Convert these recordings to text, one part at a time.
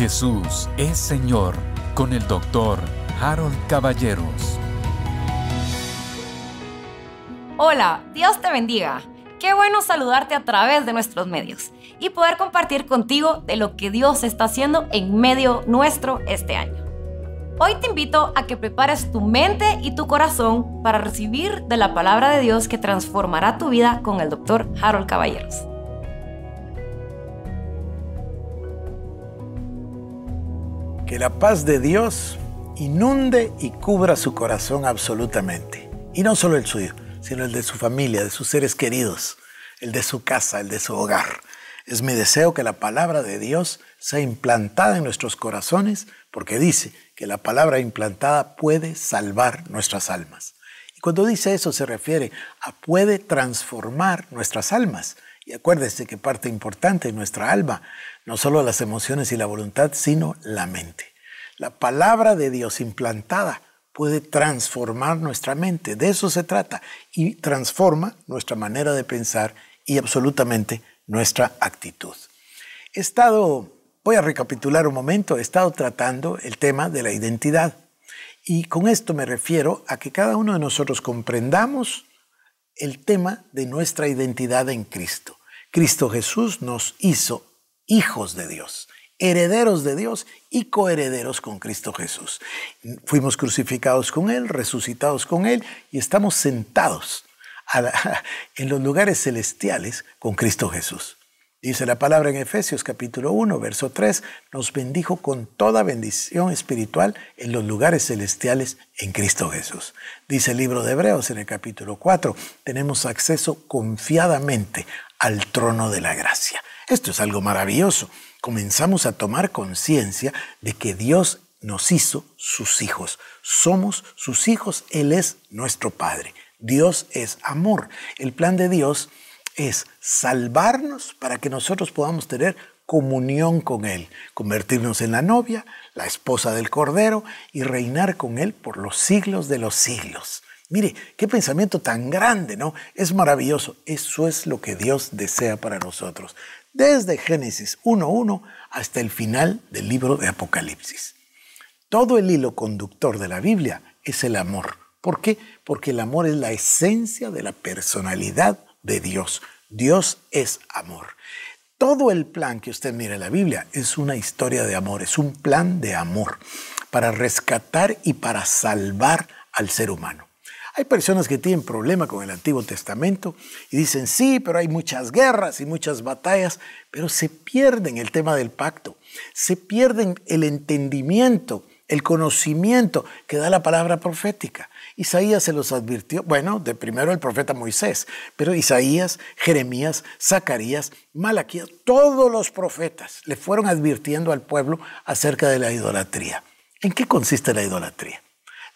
Jesús es Señor con el doctor Harold Caballeros. Hola, Dios te bendiga. Qué bueno saludarte a través de nuestros medios y poder compartir contigo de lo que Dios está haciendo en medio nuestro este año. Hoy te invito a que prepares tu mente y tu corazón para recibir de la palabra de Dios que transformará tu vida con el doctor Harold Caballeros. Que la paz de Dios inunde y cubra su corazón absolutamente. Y no solo el suyo, sino el de su familia, de sus seres queridos, el de su casa, el de su hogar. Es mi deseo que la palabra de Dios sea implantada en nuestros corazones, porque dice que la palabra implantada puede salvar nuestras almas. Y cuando dice eso se refiere a puede transformar nuestras almas. Y acuérdese que parte importante de nuestra alma, no solo las emociones y la voluntad, sino la mente. La palabra de Dios implantada puede transformar nuestra mente, de eso se trata, y transforma nuestra manera de pensar y absolutamente nuestra actitud. He estado, voy a recapitular un momento, he estado tratando el tema de la identidad. Y con esto me refiero a que cada uno de nosotros comprendamos el tema de nuestra identidad en Cristo. Cristo Jesús nos hizo hijos de Dios herederos de Dios y coherederos con Cristo Jesús. Fuimos crucificados con Él, resucitados con Él y estamos sentados en los lugares celestiales con Cristo Jesús. Dice la palabra en Efesios capítulo 1, verso 3, nos bendijo con toda bendición espiritual en los lugares celestiales en Cristo Jesús. Dice el libro de Hebreos en el capítulo 4, tenemos acceso confiadamente al trono de la gracia. Esto es algo maravilloso. Comenzamos a tomar conciencia de que Dios nos hizo sus hijos. Somos sus hijos, Él es nuestro Padre. Dios es amor. El plan de Dios es salvarnos para que nosotros podamos tener comunión con Él, convertirnos en la novia, la esposa del Cordero y reinar con Él por los siglos de los siglos. Mire, qué pensamiento tan grande, ¿no? Es maravilloso. Eso es lo que Dios desea para nosotros, desde Génesis 1.1 hasta el final del libro de Apocalipsis. Todo el hilo conductor de la Biblia es el amor. ¿Por qué? Porque el amor es la esencia de la personalidad de Dios. Dios es amor. Todo el plan que usted mira en la Biblia es una historia de amor, es un plan de amor para rescatar y para salvar al ser humano. Hay personas que tienen problema con el Antiguo Testamento y dicen, sí, pero hay muchas guerras y muchas batallas, pero se pierden el tema del pacto, se pierden el entendimiento el conocimiento que da la palabra profética. Isaías se los advirtió, bueno, de primero el profeta Moisés, pero Isaías, Jeremías, Zacarías, Malaquías, todos los profetas le fueron advirtiendo al pueblo acerca de la idolatría. ¿En qué consiste la idolatría?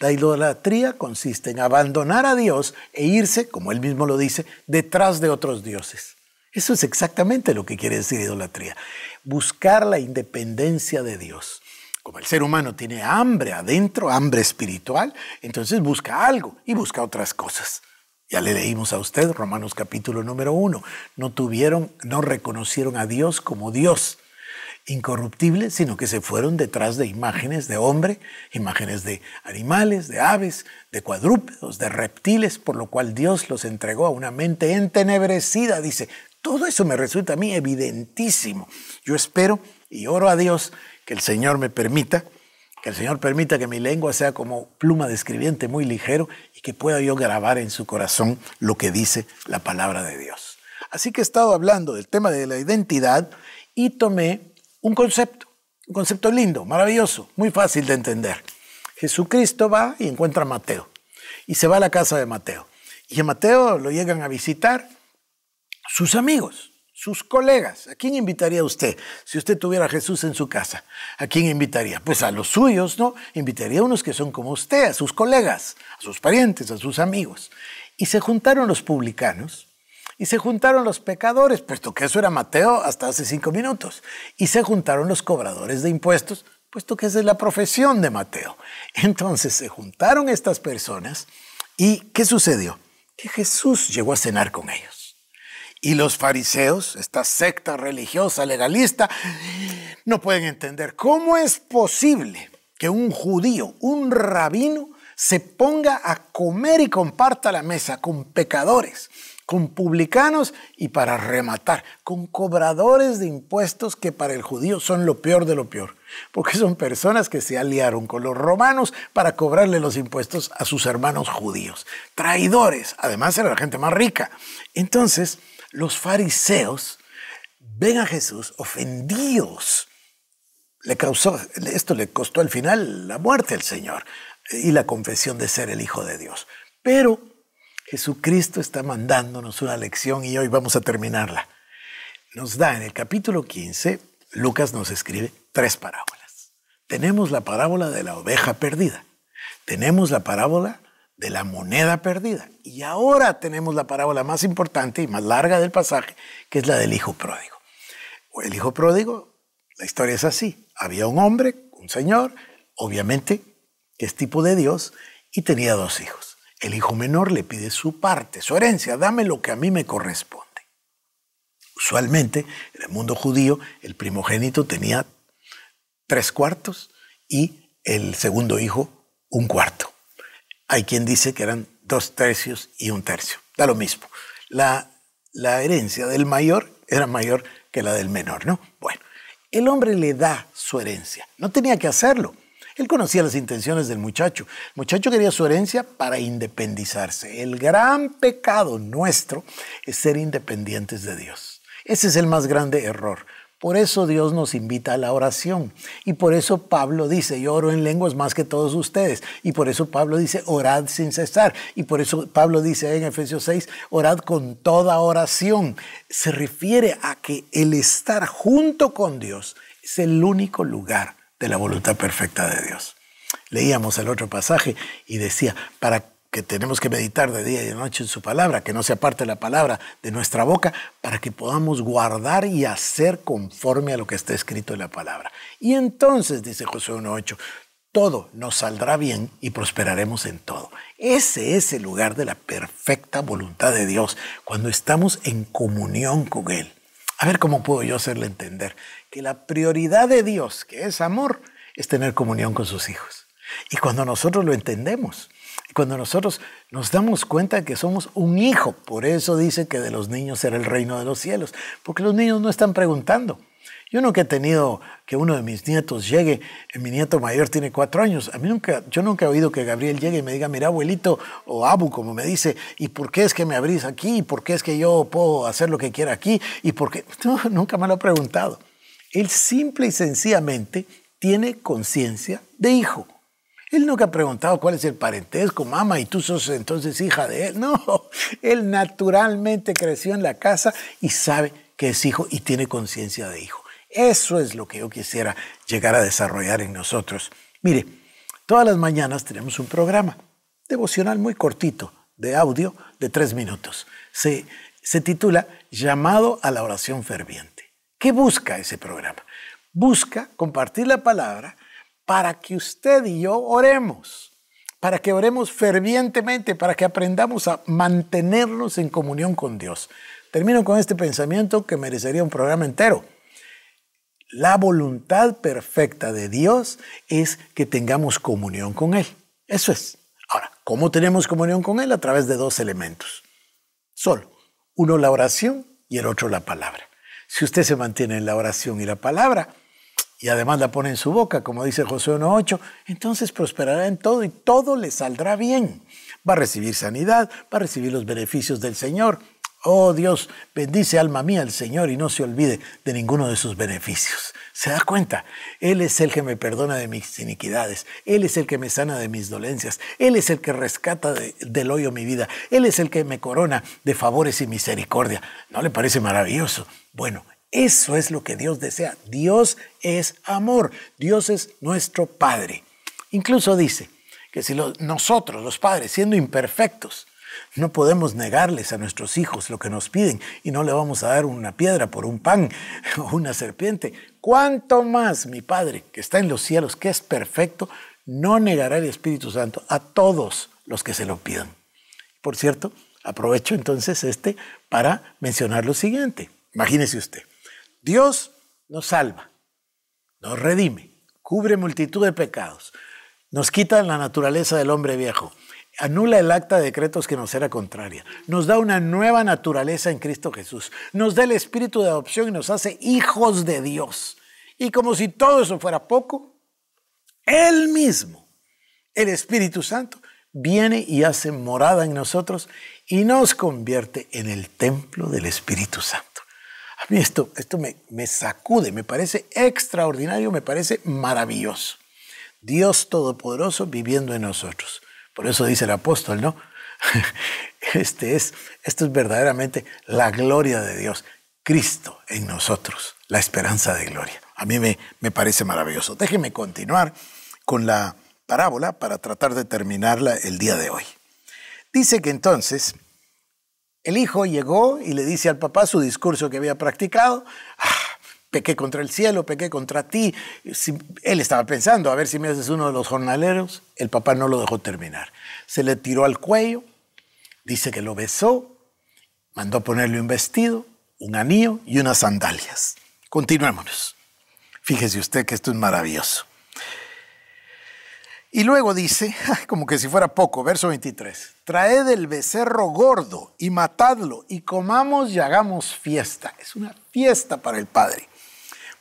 La idolatría consiste en abandonar a Dios e irse, como él mismo lo dice, detrás de otros dioses. Eso es exactamente lo que quiere decir idolatría. Buscar la independencia de Dios como el ser humano tiene hambre adentro, hambre espiritual, entonces busca algo y busca otras cosas. Ya le leímos a usted Romanos capítulo número uno. No tuvieron, no reconocieron a Dios como Dios incorruptible, sino que se fueron detrás de imágenes de hombre, imágenes de animales, de aves, de cuadrúpedos, de reptiles, por lo cual Dios los entregó a una mente entenebrecida. Dice, todo eso me resulta a mí evidentísimo. Yo espero y oro a Dios el Señor me permita, que el Señor permita que mi lengua sea como pluma de escribiente muy ligero y que pueda yo grabar en su corazón lo que dice la palabra de Dios. Así que he estado hablando del tema de la identidad y tomé un concepto, un concepto lindo, maravilloso, muy fácil de entender. Jesucristo va y encuentra a Mateo y se va a la casa de Mateo. Y a Mateo lo llegan a visitar sus amigos sus colegas. ¿A quién invitaría usted si usted tuviera a Jesús en su casa? ¿A quién invitaría? Pues a los suyos, ¿no? Invitaría a unos que son como usted, a sus colegas, a sus parientes, a sus amigos. Y se juntaron los publicanos y se juntaron los pecadores, puesto que eso era Mateo hasta hace cinco minutos. Y se juntaron los cobradores de impuestos, puesto que esa es la profesión de Mateo. Entonces se juntaron estas personas y ¿qué sucedió? Que Jesús llegó a cenar con ellos. Y los fariseos, esta secta religiosa legalista, no pueden entender cómo es posible que un judío, un rabino, se ponga a comer y comparta la mesa con pecadores con publicanos y para rematar, con cobradores de impuestos que para el judío son lo peor de lo peor, porque son personas que se aliaron con los romanos para cobrarle los impuestos a sus hermanos judíos. Traidores, además era la gente más rica. Entonces, los fariseos ven a Jesús ofendidos. Le causó, esto le costó al final la muerte al Señor y la confesión de ser el Hijo de Dios. Pero Jesucristo está mandándonos una lección y hoy vamos a terminarla. Nos da en el capítulo 15, Lucas nos escribe tres parábolas. Tenemos la parábola de la oveja perdida, tenemos la parábola de la moneda perdida y ahora tenemos la parábola más importante y más larga del pasaje, que es la del hijo pródigo. el hijo pródigo, la historia es así. Había un hombre, un señor, obviamente, que es tipo de Dios, y tenía dos hijos. El hijo menor le pide su parte, su herencia, dame lo que a mí me corresponde. Usualmente, en el mundo judío, el primogénito tenía tres cuartos y el segundo hijo un cuarto. Hay quien dice que eran dos tercios y un tercio. Da lo mismo. La, la herencia del mayor era mayor que la del menor, ¿no? Bueno, el hombre le da su herencia. No tenía que hacerlo. Él conocía las intenciones del muchacho. El muchacho quería su herencia para independizarse. El gran pecado nuestro es ser independientes de Dios. Ese es el más grande error. Por eso Dios nos invita a la oración. Y por eso Pablo dice, yo oro en lenguas más que todos ustedes. Y por eso Pablo dice, orad sin cesar. Y por eso Pablo dice en Efesios 6, orad con toda oración. Se refiere a que el estar junto con Dios es el único lugar de la voluntad perfecta de Dios. Leíamos el otro pasaje y decía, para que tenemos que meditar de día y de noche en su palabra, que no se aparte la palabra de nuestra boca, para que podamos guardar y hacer conforme a lo que está escrito en la palabra. Y entonces, dice Josué 1.8, todo nos saldrá bien y prosperaremos en todo. Ese es el lugar de la perfecta voluntad de Dios, cuando estamos en comunión con Él. A ver cómo puedo yo hacerle entender que la prioridad de Dios, que es amor, es tener comunión con sus hijos. Y cuando nosotros lo entendemos, cuando nosotros nos damos cuenta que somos un hijo, por eso dice que de los niños será el reino de los cielos, porque los niños no están preguntando. Yo nunca he tenido que uno de mis nietos llegue, eh, mi nieto mayor tiene cuatro años, a mí nunca, yo nunca he oído que Gabriel llegue y me diga, mira abuelito o abu, como me dice, ¿y por qué es que me abrís aquí? ¿Y por qué es que yo puedo hacer lo que quiera aquí? ¿Y por qué? nunca me lo ha preguntado. Él simple y sencillamente tiene conciencia de hijo. Él nunca ha preguntado cuál es el parentesco, mamá, y tú sos entonces hija de él. No, él naturalmente creció en la casa y sabe que es hijo y tiene conciencia de hijo. Eso es lo que yo quisiera llegar a desarrollar en nosotros. Mire, todas las mañanas tenemos un programa devocional muy cortito, de audio, de tres minutos. Se, se titula Llamado a la oración ferviente. ¿Qué busca ese programa? Busca compartir la palabra para que usted y yo oremos, para que oremos fervientemente, para que aprendamos a mantenernos en comunión con Dios. Termino con este pensamiento que merecería un programa entero. La voluntad perfecta de Dios es que tengamos comunión con Él. Eso es. Ahora, ¿cómo tenemos comunión con Él? A través de dos elementos. Solo. Uno la oración y el otro la palabra. Si usted se mantiene en la oración y la palabra, y además la pone en su boca, como dice José 1.8, entonces prosperará en todo y todo le saldrá bien. Va a recibir sanidad, va a recibir los beneficios del Señor. Oh Dios, bendice alma mía al Señor y no se olvide de ninguno de sus beneficios. ¿Se da cuenta? Él es el que me perdona de mis iniquidades. Él es el que me sana de mis dolencias. Él es el que rescata del hoyo mi vida. Él es el que me corona de favores y misericordia. ¿No le parece maravilloso? Bueno, eso es lo que Dios desea. Dios es amor. Dios es nuestro Padre. Incluso dice que si nosotros, los padres, siendo imperfectos, no podemos negarles a nuestros hijos lo que nos piden y no le vamos a dar una piedra por un pan o una serpiente. ¿Cuánto más mi Padre, que está en los cielos, que es perfecto, no negará el Espíritu Santo a todos los que se lo pidan. Por cierto, aprovecho entonces este para mencionar lo siguiente. Imagínese usted, Dios nos salva, nos redime, cubre multitud de pecados, nos quita la naturaleza del hombre viejo, anula el acta de decretos que nos era contraria, nos da una nueva naturaleza en Cristo Jesús, nos da el espíritu de adopción y nos hace hijos de Dios. Y como si todo eso fuera poco, Él mismo, el Espíritu Santo, viene y hace morada en nosotros y nos convierte en el templo del Espíritu Santo. A mí esto, esto me, me sacude, me parece extraordinario, me parece maravilloso. Dios Todopoderoso viviendo en nosotros. Por eso dice el apóstol, ¿no? Este es, esto es verdaderamente la gloria de Dios, Cristo en nosotros, la esperanza de gloria. A mí me, me parece maravilloso. Déjeme continuar con la parábola para tratar de terminarla el día de hoy. Dice que entonces el hijo llegó y le dice al papá su discurso que había practicado. ¡Ah! pequé contra el cielo, pequé contra ti. él estaba pensando, a ver si me haces uno de los jornaleros. El papá no lo dejó terminar. Se le tiró al cuello, dice que lo besó, mandó ponerle un vestido, un anillo y unas sandalias. Continuémonos. Fíjese usted que esto es maravilloso. Y luego dice, como que si fuera poco, verso 23, traed el becerro gordo y matadlo y comamos y hagamos fiesta. Es una fiesta para el Padre.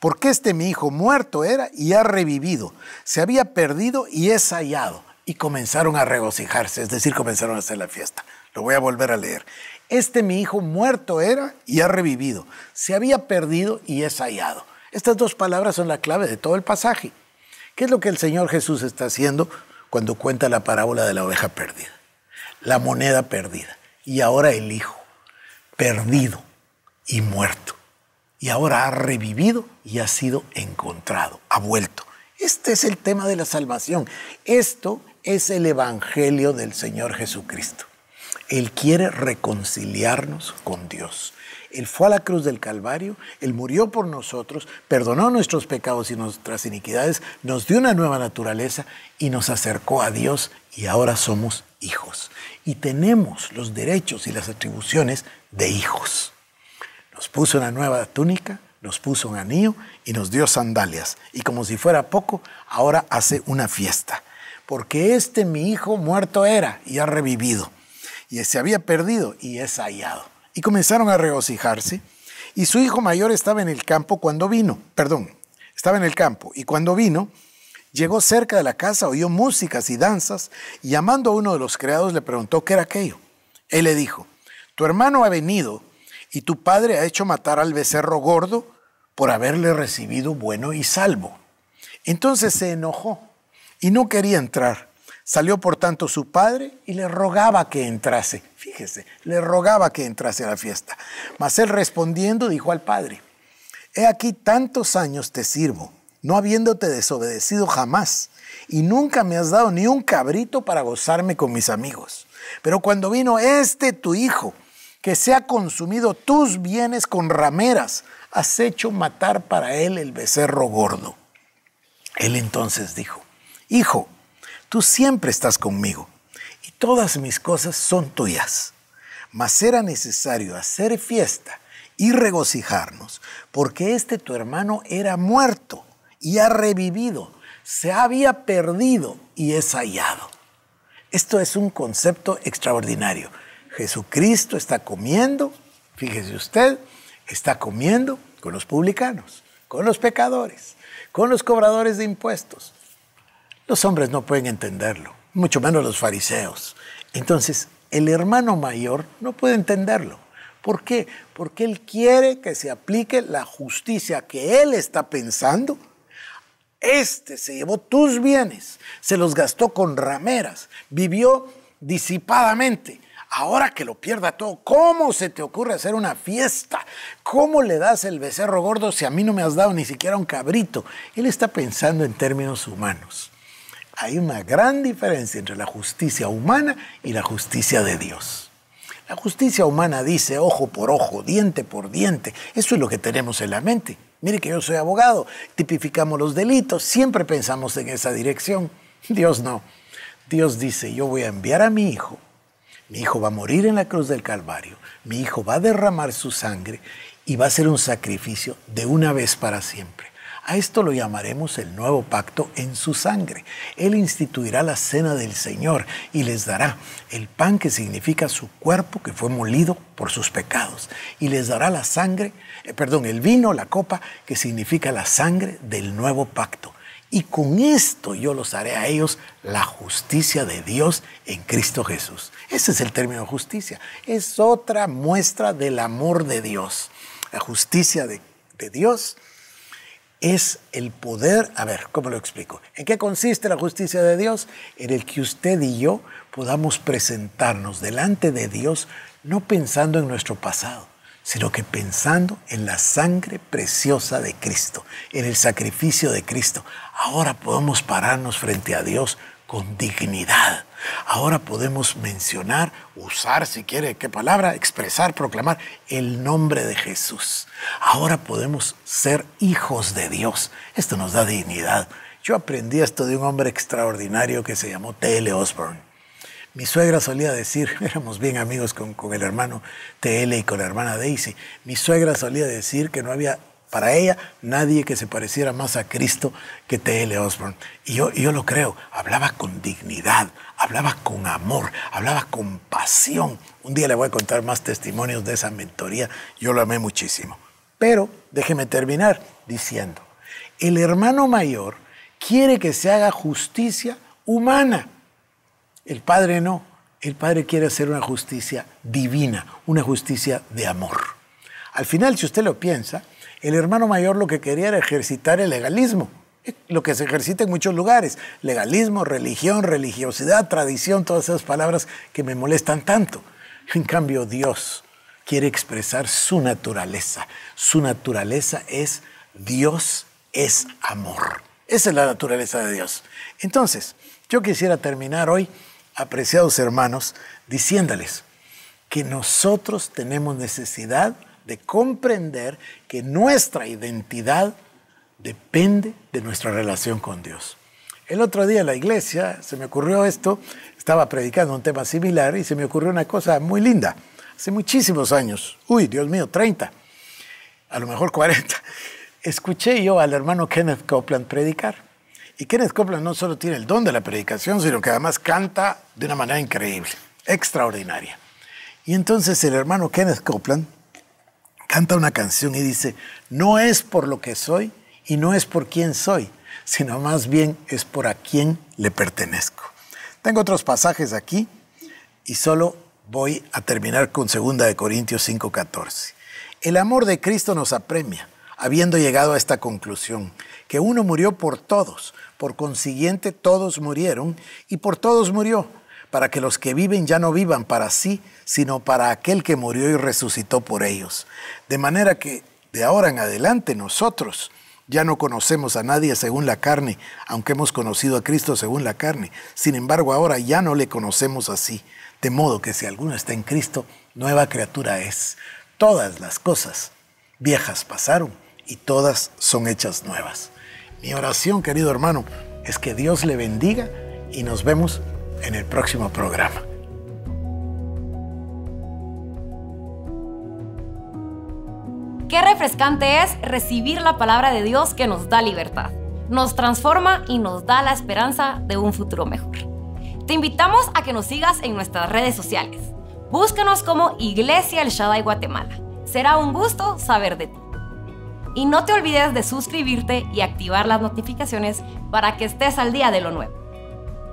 Porque este mi hijo muerto era y ha revivido, se había perdido y es hallado. Y comenzaron a regocijarse, es decir, comenzaron a hacer la fiesta. Lo voy a volver a leer. Este mi hijo muerto era y ha revivido, se había perdido y es hallado. Estas dos palabras son la clave de todo el pasaje. ¿Qué es lo que el Señor Jesús está haciendo cuando cuenta la parábola de la oveja perdida? La moneda perdida. Y ahora el Hijo, perdido y muerto. Y ahora ha revivido y ha sido encontrado, ha vuelto. Este es el tema de la salvación. Esto es el Evangelio del Señor Jesucristo. Él quiere reconciliarnos con Dios. Él fue a la cruz del Calvario, Él murió por nosotros, perdonó nuestros pecados y nuestras iniquidades, nos dio una nueva naturaleza y nos acercó a Dios y ahora somos hijos. Y tenemos los derechos y las atribuciones de hijos. Nos puso una nueva túnica, nos puso un anillo y nos dio sandalias. Y como si fuera poco, ahora hace una fiesta. Porque este mi hijo muerto era y ha revivido. Y se había perdido y es hallado y comenzaron a regocijarse. Y su hijo mayor estaba en el campo cuando vino, perdón, estaba en el campo. Y cuando vino, llegó cerca de la casa, oyó músicas y danzas, y llamando a uno de los criados le preguntó qué era aquello. Él le dijo, tu hermano ha venido y tu padre ha hecho matar al becerro gordo por haberle recibido bueno y salvo. Entonces se enojó y no quería entrar. Salió por tanto su padre y le rogaba que entrase. Fíjese, le rogaba que entrase a la fiesta. Mas él respondiendo dijo al padre, He aquí tantos años te sirvo, no habiéndote desobedecido jamás, y nunca me has dado ni un cabrito para gozarme con mis amigos. Pero cuando vino este tu hijo, que se ha consumido tus bienes con rameras, has hecho matar para él el becerro gordo. Él entonces dijo, Hijo, Tú siempre estás conmigo y todas mis cosas son tuyas. Mas era necesario hacer fiesta y regocijarnos, porque este tu hermano era muerto y ha revivido, se había perdido y es hallado. Esto es un concepto extraordinario. Jesucristo está comiendo, fíjese usted, está comiendo con los publicanos, con los pecadores, con los cobradores de impuestos, los hombres no pueden entenderlo, mucho menos los fariseos. Entonces, el hermano mayor no puede entenderlo. ¿Por qué? Porque él quiere que se aplique la justicia que él está pensando. Este se llevó tus bienes, se los gastó con rameras, vivió disipadamente. Ahora que lo pierda todo, ¿cómo se te ocurre hacer una fiesta? ¿Cómo le das el becerro gordo si a mí no me has dado ni siquiera un cabrito? Él está pensando en términos humanos hay una gran diferencia entre la justicia humana y la justicia de Dios. La justicia humana dice ojo por ojo, diente por diente. Eso es lo que tenemos en la mente. Mire que yo soy abogado, tipificamos los delitos, siempre pensamos en esa dirección. Dios no. Dios dice, yo voy a enviar a mi hijo. Mi hijo va a morir en la cruz del Calvario. Mi hijo va a derramar su sangre y va a ser un sacrificio de una vez para siempre. A esto lo llamaremos el nuevo pacto en su sangre. Él instituirá la cena del Señor y les dará el pan que significa su cuerpo que fue molido por sus pecados. Y les dará la sangre, eh, perdón, el vino, la copa que significa la sangre del nuevo pacto. Y con esto yo los haré a ellos la justicia de Dios en Cristo Jesús. Ese es el término justicia. Es otra muestra del amor de Dios. La justicia de Dios es el poder, a ver, ¿cómo lo explico? ¿En qué consiste la justicia de Dios? En el que usted y yo podamos presentarnos delante de Dios no pensando en nuestro pasado, sino que pensando en la sangre preciosa de Cristo, en el sacrificio de Cristo. Ahora podemos pararnos frente a Dios con dignidad. Ahora podemos mencionar, usar si quiere qué palabra, expresar, proclamar el nombre de Jesús. Ahora podemos ser hijos de Dios. Esto nos da dignidad. Yo aprendí esto de un hombre extraordinario que se llamó T.L. Osborne. Mi suegra solía decir, éramos bien amigos con, con el hermano TL y con la hermana Daisy, mi suegra solía decir que no había para ella nadie que se pareciera más a Cristo que T.L. Osborne. Y yo, yo lo creo. Hablaba con dignidad, hablaba con amor, hablaba con pasión. Un día le voy a contar más testimonios de esa mentoría, yo lo amé muchísimo. Pero déjeme terminar diciendo, el hermano mayor quiere que se haga justicia humana, el padre no, el padre quiere hacer una justicia divina, una justicia de amor. Al final, si usted lo piensa, el hermano mayor lo que quería era ejercitar el legalismo, lo que se ejercita en muchos lugares, legalismo, religión, religiosidad, tradición, todas esas palabras que me molestan tanto. En cambio, Dios quiere expresar su naturaleza. Su naturaleza es Dios es amor. Esa es la naturaleza de Dios. Entonces, yo quisiera terminar hoy, apreciados hermanos, diciéndoles que nosotros tenemos necesidad de comprender que nuestra identidad depende de nuestra relación con Dios. El otro día en la iglesia se me ocurrió esto, estaba predicando un tema similar y se me ocurrió una cosa muy linda, hace muchísimos años, uy, Dios mío, 30, a lo mejor 40, escuché yo al hermano Kenneth Copeland predicar. Y Kenneth Copeland no solo tiene el don de la predicación, sino que además canta de una manera increíble, extraordinaria. Y entonces el hermano Kenneth Copeland canta una canción y dice, no es por lo que soy, y no es por quién soy, sino más bien es por a quién le pertenezco. Tengo otros pasajes aquí y solo voy a terminar con 2 Corintios 5:14. El amor de Cristo nos apremia, habiendo llegado a esta conclusión, que uno murió por todos, por consiguiente todos murieron y por todos murió, para que los que viven ya no vivan para sí, sino para aquel que murió y resucitó por ellos. De manera que de ahora en adelante nosotros, ya no conocemos a nadie según la carne, aunque hemos conocido a Cristo según la carne. Sin embargo, ahora ya no le conocemos así. De modo que si alguno está en Cristo, nueva criatura es. Todas las cosas viejas pasaron y todas son hechas nuevas. Mi oración, querido hermano, es que Dios le bendiga y nos vemos en el próximo programa. Qué refrescante es recibir la palabra de Dios que nos da libertad, nos transforma y nos da la esperanza de un futuro mejor. Te invitamos a que nos sigas en nuestras redes sociales. Búscanos como Iglesia El Shaddai Guatemala. Será un gusto saber de ti. Y no te olvides de suscribirte y activar las notificaciones para que estés al día de lo nuevo.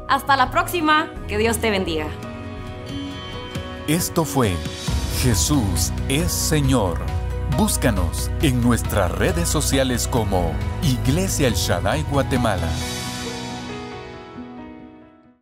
Hasta la próxima, que Dios te bendiga. Esto fue Jesús es Señor Búscanos en nuestras redes sociales como Iglesia El Shaddai Guatemala.